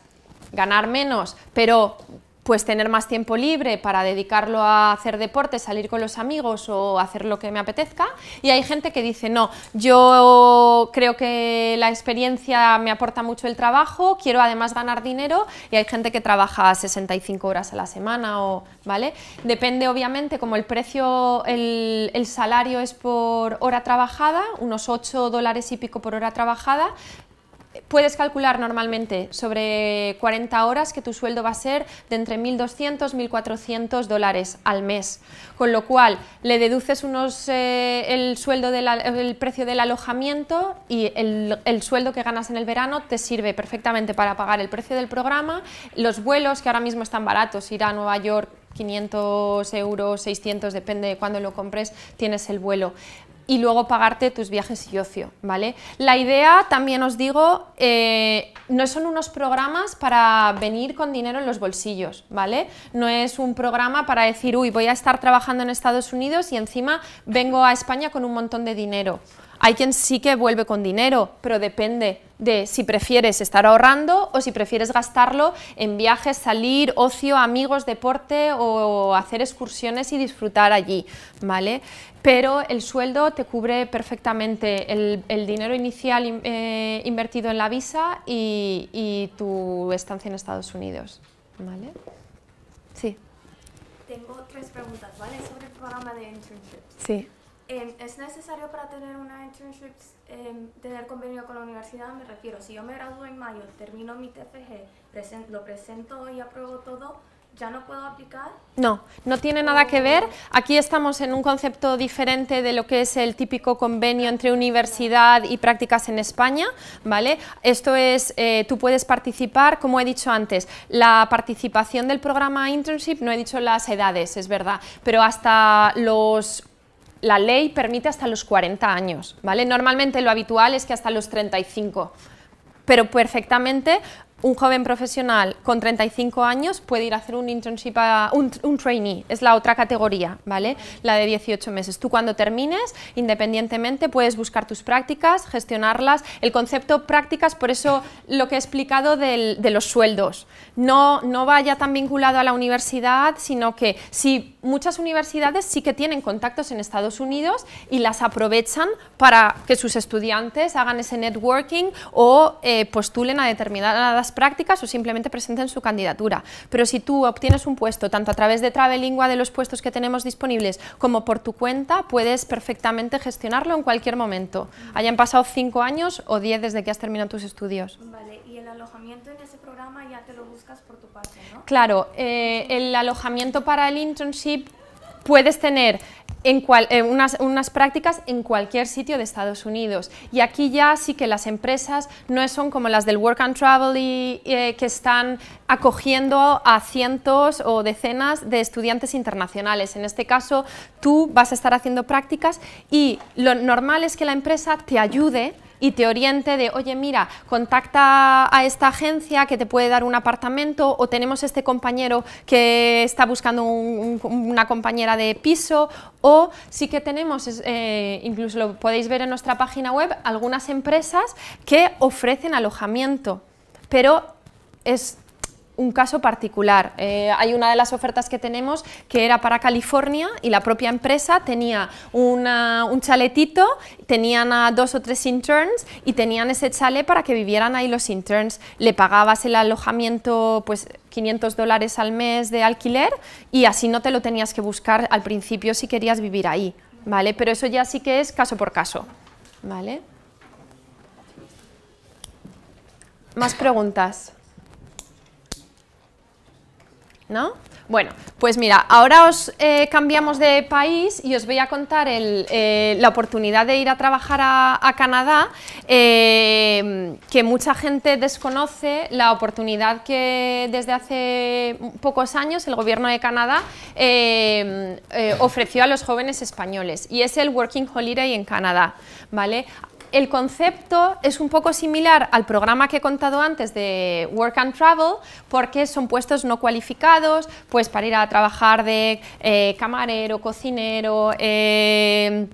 ganar menos, pero pues tener más tiempo libre para dedicarlo a hacer deporte, salir con los amigos o hacer lo que me apetezca. Y hay gente que dice, no, yo creo que la experiencia me aporta mucho el trabajo, quiero además ganar dinero y hay gente que trabaja 65 horas a la semana o, ¿vale? Depende obviamente como el precio, el, el salario es por hora trabajada, unos 8 dólares y pico por hora trabajada, puedes calcular normalmente sobre 40 horas que tu sueldo va a ser de entre 1.200 1.400 dólares al mes, con lo cual le deduces unos, eh, el, sueldo del, precio del alojamiento y el, el sueldo que ganas en el verano te sirve perfectamente para pagar el precio del programa, los vuelos que ahora mismo están baratos, ir a Nueva York 500 euros, 600, depende de cuándo lo compres, tienes el vuelo y luego pagarte tus viajes y ocio, ¿vale? La idea, también os digo, eh, no son unos programas para venir con dinero en los bolsillos, ¿vale? No es un programa para decir, uy, voy a estar trabajando en Estados Unidos y encima vengo a España con un montón de dinero. Hay quien sí que vuelve con dinero, pero depende de si prefieres estar ahorrando o si prefieres gastarlo en viajes, salir, ocio, amigos, deporte o hacer excursiones y disfrutar allí, ¿vale? Pero el sueldo te cubre perfectamente el, dinero inicial eh, invertido en la visa y, tu estancia en Estados Unidos, ¿vale? Sí. Tengo tres preguntas, ¿vale? Sobre el programa de internships. Sí. Em, ¿Es necesario para tener una internship em, tener convenio con la universidad? Me refiero, si yo me gradúo en mayo, termino mi TFG, lo presento y apruebo todo, ¿ya no puedo aplicar? No, no tiene nada que oh. ver. Aquí estamos en un concepto diferente de lo que es el típico convenio entre universidad y prácticas en España, ¿vale? Esto es, eh, tú puedes participar, como he dicho antes, la participación del programa internship, no he dicho las edades, es verdad, pero hasta los la ley permite hasta los 40 años, ¿vale? Normalmente lo habitual es que hasta los 35, pero perfectamente un joven profesional con 35 años puede ir a hacer un internship, un, trainee, es la otra categoría, ¿vale? La de 18 meses. Tú cuando termines, independientemente, puedes buscar tus prácticas, gestionarlas. El concepto prácticas, por eso lo que he explicado de los sueldos. No, no vaya tan vinculado a la universidad, sino que si muchas universidades sí que tienen contactos en Estados Unidos y las aprovechan para que sus estudiantes hagan ese networking o eh, postulen a determinadas prácticas o simplemente presenten su candidatura. Pero si tú obtienes un puesto, tanto a través de Travelingua, de los puestos que tenemos disponibles, como por tu cuenta, puedes perfectamente gestionarlo en cualquier momento, hayan pasado 5 años o 10 desde que has terminado tus estudios. Vale, y el alojamiento en ese programa ya te lo buscas por tu parte, ¿no? Claro, eh, el alojamiento para el internship puedes tener en cual, eh, unas, prácticas en cualquier sitio de Estados Unidos. Y aquí ya sí que las empresas no son como las del Work and Travel eh, que están acogiendo a cientos o decenas de estudiantes internacionales. En este caso, tú vas a estar haciendo prácticas y lo normal es que la empresa te ayude y te oriente de, oye, mira, contacta a esta agencia que te puede dar un apartamento o tenemos este compañero que está buscando una compañera de piso o sí que tenemos, eh, incluso lo podéis ver en nuestra página web, algunas empresas que ofrecen alojamiento, pero es un caso particular. Eh, hay una de las ofertas que tenemos que era para California y la propia empresa tenía un chaletito, tenían a dos o tres interns y tenían ese chalet para que vivieran ahí los interns. Le pagabas el alojamiento pues 500 dólares al mes de alquiler y así no te lo tenías que buscar al principio si querías vivir ahí, ¿vale? Pero eso ya sí que es caso por caso, ¿vale? Más preguntas. ¿No? Bueno, pues mira, ahora os eh, cambiamos de país y os voy a contar eh, la oportunidad de ir a trabajar a, Canadá, eh, que mucha gente desconoce la oportunidad que desde hace pocos años el gobierno de Canadá ofreció a los jóvenes españoles, y es el Working Holiday en Canadá, ¿vale? el concepto es un poco similar al programa que he contado antes de Work and Travel, porque son puestos no cualificados, pues para ir a trabajar de eh, camarero, cocinero, eh,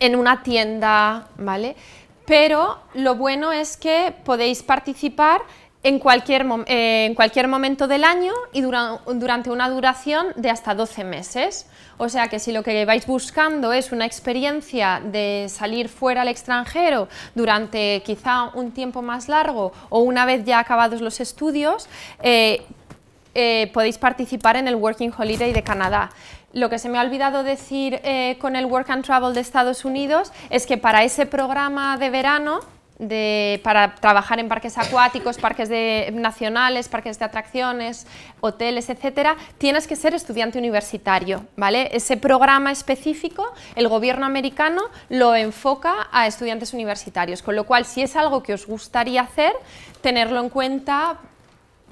en una tienda, ¿vale? Pero lo bueno es que podéis participar en cualquier, eh, en cualquier momento del año y durante una duración de hasta 12 meses. O sea que si lo que vais buscando es una experiencia de salir fuera al extranjero durante quizá un tiempo más largo o una vez ya acabados los estudios, eh, eh, podéis participar en el Working Holiday de Canadá. Lo que se me ha olvidado decir con el Work and Travel de Estados Unidos es que para ese programa de verano para trabajar en parques acuáticos, parques nacionales, parques de atracciones, hoteles, etcétera, tienes que ser estudiante universitario, ¿vale? Ese programa específico, el gobierno americano lo enfoca a estudiantes universitarios, con lo cual si es algo que os gustaría hacer, tenerlo en cuenta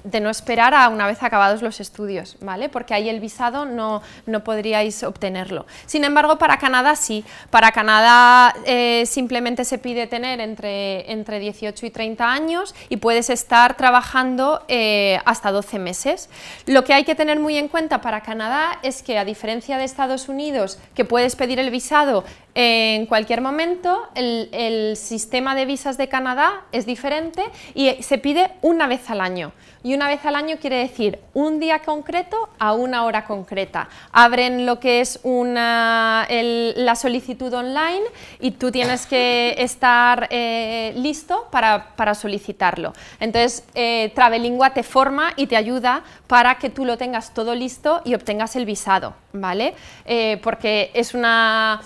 de no esperar a una vez acabados los estudios, ¿vale? Porque ahí el visado no, no podríais obtenerlo. Sin embargo, para Canadá sí. Para Canadá eh, simplemente se pide tener entre, entre 18 y 30 años y puedes estar trabajando eh, hasta 12 meses. Lo que hay que tener muy en cuenta para Canadá es que, a diferencia de Estados Unidos, que puedes pedir el visado en cualquier momento, el, el sistema de visas de Canadá es diferente y se pide una vez al año y una vez al año quiere decir un día concreto a una hora concreta. Abren lo que es la solicitud online y tú tienes que [laughs] estar eh, listo para, solicitarlo. Entonces, eh, Travelingua te forma y te ayuda para que tú lo tengas todo listo y obtengas el visado, ¿vale? Eh, porque es una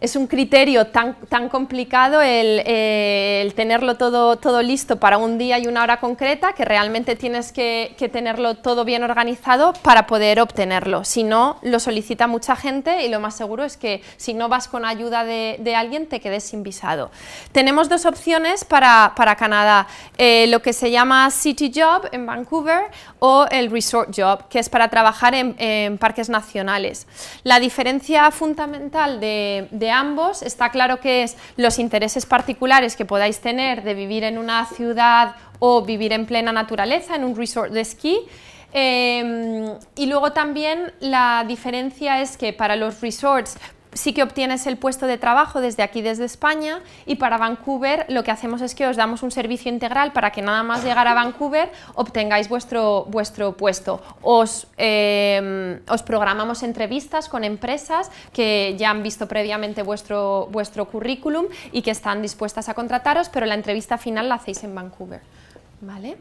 es un criterio tan, tan complicado eh, el, tenerlo todo, todo, listo para un día y una hora concreta que realmente tienes que, tenerlo todo bien organizado para poder obtenerlo. Si no, lo solicita mucha gente y lo más seguro es que si no vas con ayuda de, alguien te quedes sin visado. Tenemos dos opciones para, para Canadá, eh, lo que se llama City Job en Vancouver o el Resort Job, que es para trabajar en, parques nacionales. La diferencia fundamental de ambos. Está claro que es los intereses particulares que podáis tener de vivir en una ciudad o vivir en plena naturaleza, en un resort de esquí. Eh, y luego también la diferencia es que para los resorts sí que obtienes el puesto de trabajo desde aquí, desde España, y para Vancouver lo que hacemos es que os damos un servicio integral para que nada más llegar a Vancouver obtengáis vuestro, puesto. Os, em, os programamos entrevistas con empresas que ya han visto previamente vuestro, vuestro currículum y que están dispuestas a contrataros, pero la entrevista final la hacéis en Vancouver. ¿Vale?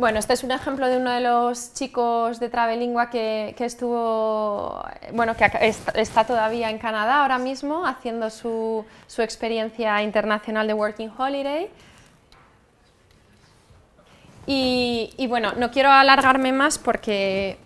Bueno, este es un ejemplo de uno de los chicos de Travelingua que, estuvo, que está todavía en Canadá ahora mismo haciendo su, su experiencia internacional de Working Holiday. Y, bueno, no quiero alargarme más porque,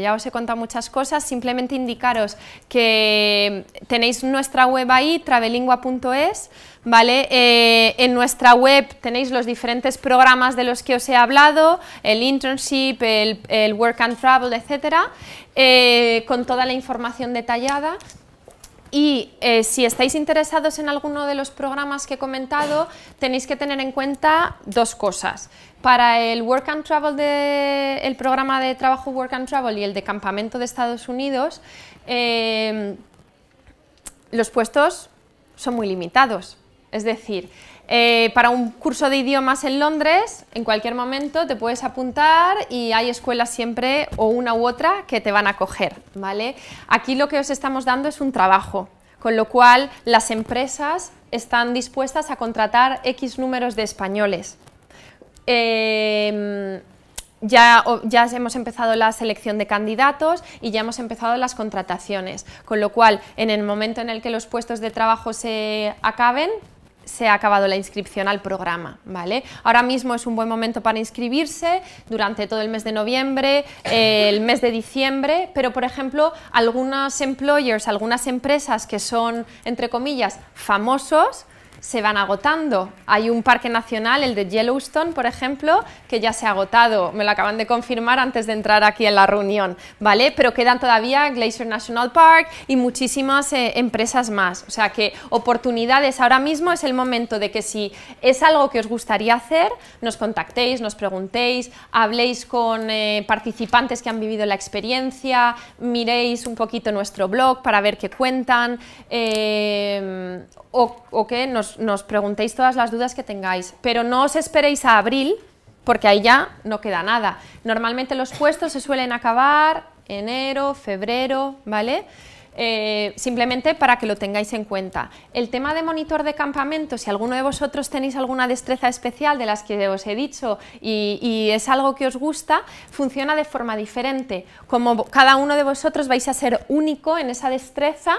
ya os he contado muchas cosas, simplemente indicaros que tenéis nuestra web ahí, travelingua.es, ¿vale? Eh, en nuestra web tenéis los diferentes programas de los que os he hablado, el internship, el, work and travel, etcétera, eh, con toda la información detallada. Y eh, si estáis interesados en alguno de los programas que he comentado, tenéis que tener en cuenta dos cosas. Para el Work and Travel, el programa de trabajo Work and Travel y el de campamento de Estados Unidos, em, los puestos son muy limitados. Es decir, eh, para un curso de idiomas en Londres, en cualquier momento te puedes apuntar y hay escuelas siempre o una u otra que te van a coger, ¿vale? Aquí lo que os estamos dando es un trabajo, con lo cual las empresas están dispuestas a contratar X números de españoles, Em, ya, ya, hemos empezado la selección de candidatos y ya hemos empezado las contrataciones, con lo cual en el momento en el que los puestos de trabajo se acaben, se ha acabado la inscripción al programa, ¿vale? Ahora mismo es un buen momento para inscribirse, durante todo el mes de noviembre, el mes de diciembre, pero por ejemplo, algunos employers, algunas empresas que son, entre comillas, famosos, se van agotando. Hay un parque nacional, el de Yellowstone, por ejemplo, que ya se ha agotado, me lo acaban de confirmar antes de entrar aquí en la reunión, ¿vale? Pero quedan todavía Glacier National Park y muchísimas eh, empresas más, o sea que oportunidades ahora mismo es el momento de que si es algo que os gustaría hacer, nos contactéis, nos preguntéis, habléis con eh, participantes que han vivido la experiencia, miréis un poquito nuestro blog para ver qué cuentan eh, o, o que nos nos, preguntéis todas las dudas que tengáis, pero no os esperéis a abril porque ahí ya no queda nada. Normalmente los puestos se suelen acabar enero, febrero, ¿vale? Eh, simplemente para que lo tengáis en cuenta. El tema de monitor de campamentos, si alguno de vosotros tenéis alguna destreza especial de las que os he dicho y, y es algo que os gusta, funciona de forma diferente. Como cada uno de vosotros vais a ser único en esa destreza,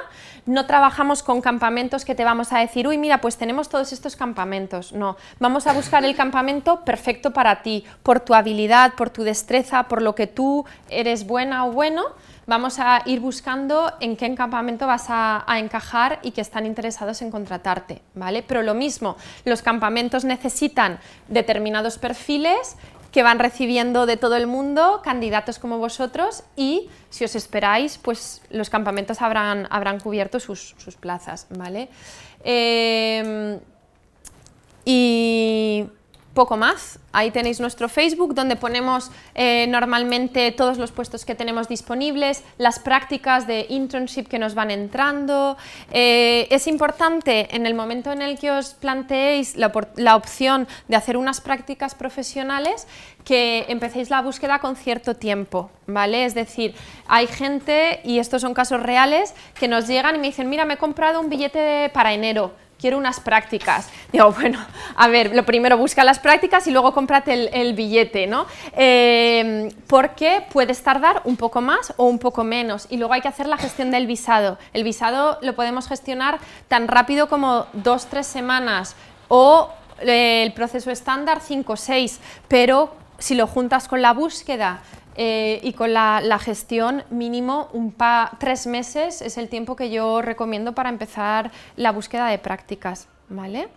no trabajamos con campamentos que te vamos a decir, uy, mira, pues tenemos todos estos campamentos. No, vamos a buscar el campamento perfecto para ti, por tu habilidad, por tu destreza, por lo que tú eres buena o bueno vamos a ir buscando en qué campamento vas a, encajar y que están interesados en contratarte, ¿vale? Pero lo mismo, los campamentos necesitan determinados perfiles que van recibiendo de todo el mundo candidatos como vosotros y si os esperáis, pues los campamentos habrán, habrán cubierto sus, plazas, ¿vale? Eh, y poco más. Ahí tenéis nuestro Facebook donde ponemos eh, normalmente todos los puestos que tenemos disponibles, las prácticas de internship que nos van entrando. Eh, es importante en el momento en el que os planteéis la, la opción de hacer unas prácticas profesionales que empecéis la búsqueda con cierto tiempo, ¿vale? Es decir, hay gente, y estos son casos reales, que nos llegan y me dicen, mira, me he comprado un billete para enero, quiero unas prácticas. [laughs] Digo, bueno, a ver, lo primero busca las prácticas y luego cómprate el, billete, ¿no? Em, porque puedes tardar un poco más o un poco menos y luego hay que hacer la gestión del visado. El visado lo podemos gestionar tan rápido como dos, tres semanas o eh, el proceso estándar cinco, o pero si lo juntas con la búsqueda, eh, y con la, gestión mínimo un tres meses es el tiempo que yo recomiendo para empezar la búsqueda de prácticas. ¿vale?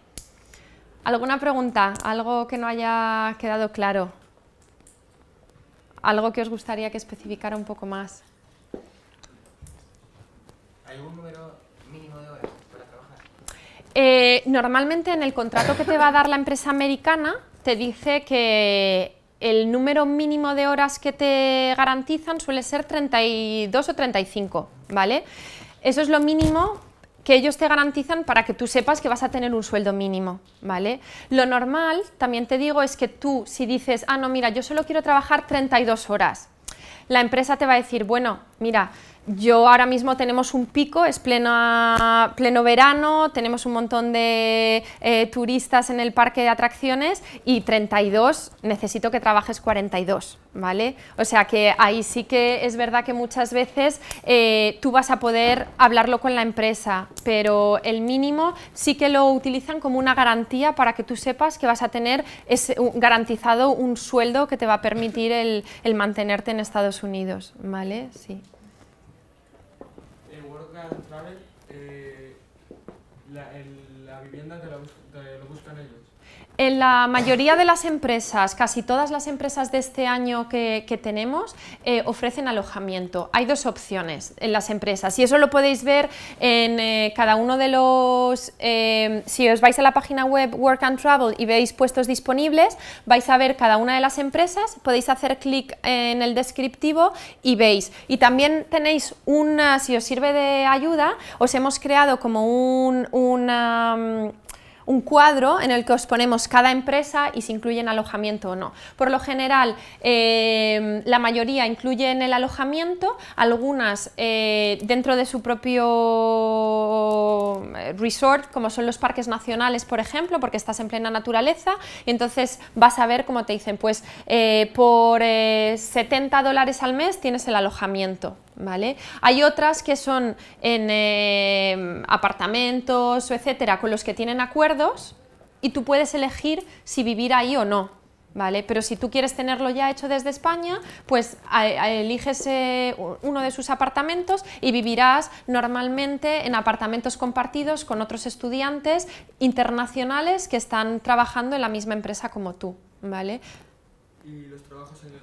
¿Alguna pregunta? ¿Algo que no haya quedado claro? ¿Algo que os gustaría que especificara un poco más? algún número mínimo de horas para trabajar? Eh, normalmente en el contrato que te va a dar la empresa americana te dice que el número mínimo de horas que te garantizan suele ser 32 o 35, ¿vale? Eso es lo mínimo que ellos te garantizan para que tú sepas que vas a tener un sueldo mínimo, ¿vale? Lo normal, también te digo, es que tú si dices, ah, no, mira, yo solo quiero trabajar 32 horas, la empresa te va a decir, bueno, mira, yo ahora mismo tenemos un pico, es pleno verano, tenemos un montón de eh, turistas en el parque de atracciones y 32, necesito que trabajes 42, ¿vale? O sea que ahí sí que es verdad que muchas veces eh, tú vas a poder hablarlo con la empresa, pero el mínimo sí que lo utilizan como una garantía para que tú sepas que vas a tener garantizado un sueldo que te va a permitir el, el mantenerte en Estados Unidos, ¿vale? Sí a Travel, eh, la, la, vivienda de te lo buscan ellos. En la mayoría de las empresas, casi todas las empresas de este año que, tenemos, eh, ofrecen alojamiento. Hay dos opciones en las empresas y eso lo podéis ver en eh, cada uno de los... Eh, si os vais a la página web Work and Travel y veis puestos disponibles, vais a ver cada una de las empresas, podéis hacer clic en el descriptivo y veis. Y también tenéis una, si os sirve de ayuda, os hemos creado como un, una, mm, un cuadro en el que os ponemos cada empresa y si incluyen alojamiento o no. Por lo general, eh, la mayoría incluyen el alojamiento, algunas eh, dentro de su propio eh, resort, como son los parques nacionales, por ejemplo, porque estás en plena naturaleza, y entonces vas a ver cómo te dicen, pues por 70 dólares al mes tienes el alojamiento. ¿vale? Hay otras que son en eh, apartamentos, etcétera, con los que tienen acuerdos y tú puedes elegir si vivir ahí o no. ¿Vale? Pero si tú quieres tenerlo ya hecho desde España, pues eliges eh, uno de sus apartamentos y vivirás normalmente en apartamentos compartidos con otros estudiantes internacionales que están trabajando en la misma empresa como tú, ¿vale? ¿Y los trabajos en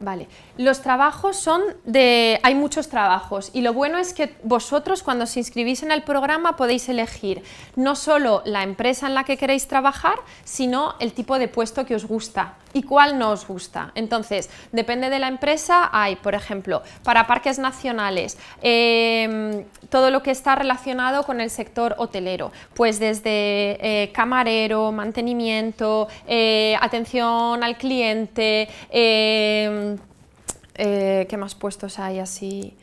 Vale, los trabajos son de... hay muchos trabajos y lo bueno es que vosotros cuando os inscribís en el programa podéis elegir no solo la empresa en la que queréis trabajar, sino el tipo de puesto que os gusta y cuál no os gusta. Entonces, depende de la empresa, hay, por ejemplo, para parques nacionales, em, todo lo que está relacionado con el sector hotelero, pues desde eh, camarero, mantenimiento, eh, atención al cliente, em, eh, ¿qué más puestos hay así?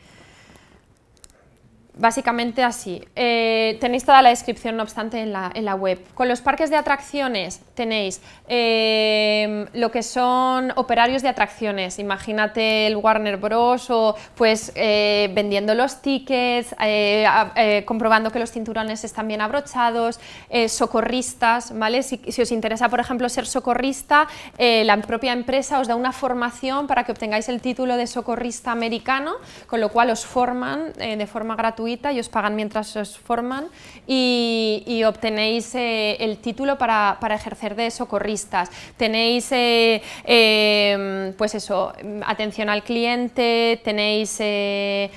Básicamente así. Eh, tenéis toda la descripción, no obstante, en la, web. Con los parques de atracciones tenéis eh, lo que son operarios de atracciones. Imagínate el Warner Bros. o pues eh, vendiendo los tickets, comprobando que los cinturones están bien abrochados, socorristas, ¿vale? Si, si, os interesa, por ejemplo, ser socorrista, la propia empresa os da una formación para que obtengáis el título de socorrista americano, con lo cual os forman de forma gratuita y os pagan mientras os forman y, obtenéis eh, el título para, ejercer de socorristas. Tenéis, eh, em, pues eso, atención al cliente, tenéis eh,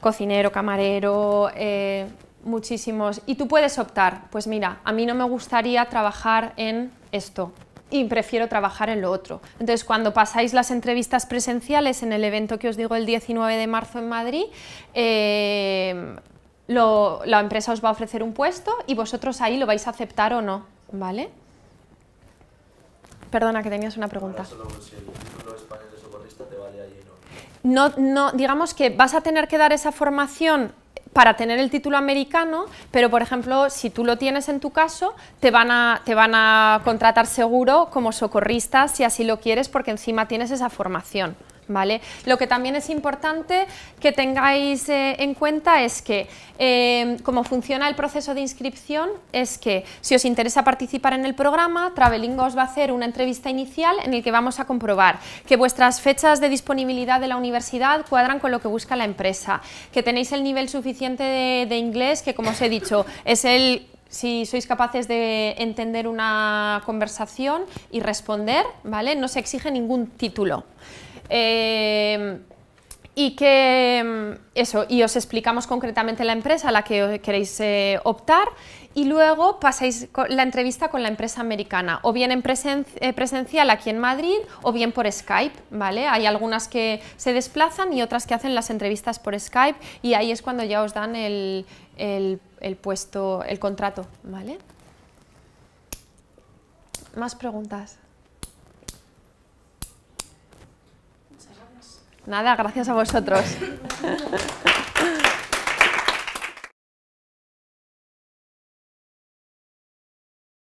cocinero, camarero muchísimos. Y tú puedes optar, pues mira, a mí no me gustaría trabajar en esto, y prefiero trabajar en lo otro. Entonces, cuando pasáis las entrevistas presenciales en el evento que os digo el 19 de marzo en Madrid, eh, la empresa os va a ofrecer un puesto y vosotros ahí lo vais a aceptar o no, ¿vale? Perdona, que tenías una pregunta. No, no, digamos que vas a tener que dar esa formación para tener el título americano, pero por ejemplo, si tú lo tienes en tu caso, te van a, te van a contratar seguro como socorrista si así lo quieres, porque encima tienes esa formación. Lo que también es importante que tengáis eh, en cuenta es que em, como funciona el proceso de inscripción es que si os interesa participar en el programa, Travelingo os va a hacer una entrevista inicial en el que vamos a comprobar que vuestras fechas de disponibilidad de la universidad cuadran con lo que busca la empresa, que tenéis el nivel suficiente de, inglés, que como os he dicho, es el si sois capaces de entender una conversación y responder, ¿vale? No se exige ningún título. Em, y que em, eso, y os explicamos concretamente la empresa a la que queréis eh, optar y luego pasáis la entrevista con la empresa americana, o bien en eh, presencial aquí en Madrid o bien por Skype, ¿vale? Hay algunas que se desplazan y otras que hacen las entrevistas por Skype y ahí es cuando ya os dan el, el puesto, el contrato, ¿vale? Más preguntas. Nada, gracias a vosotros. [laughs]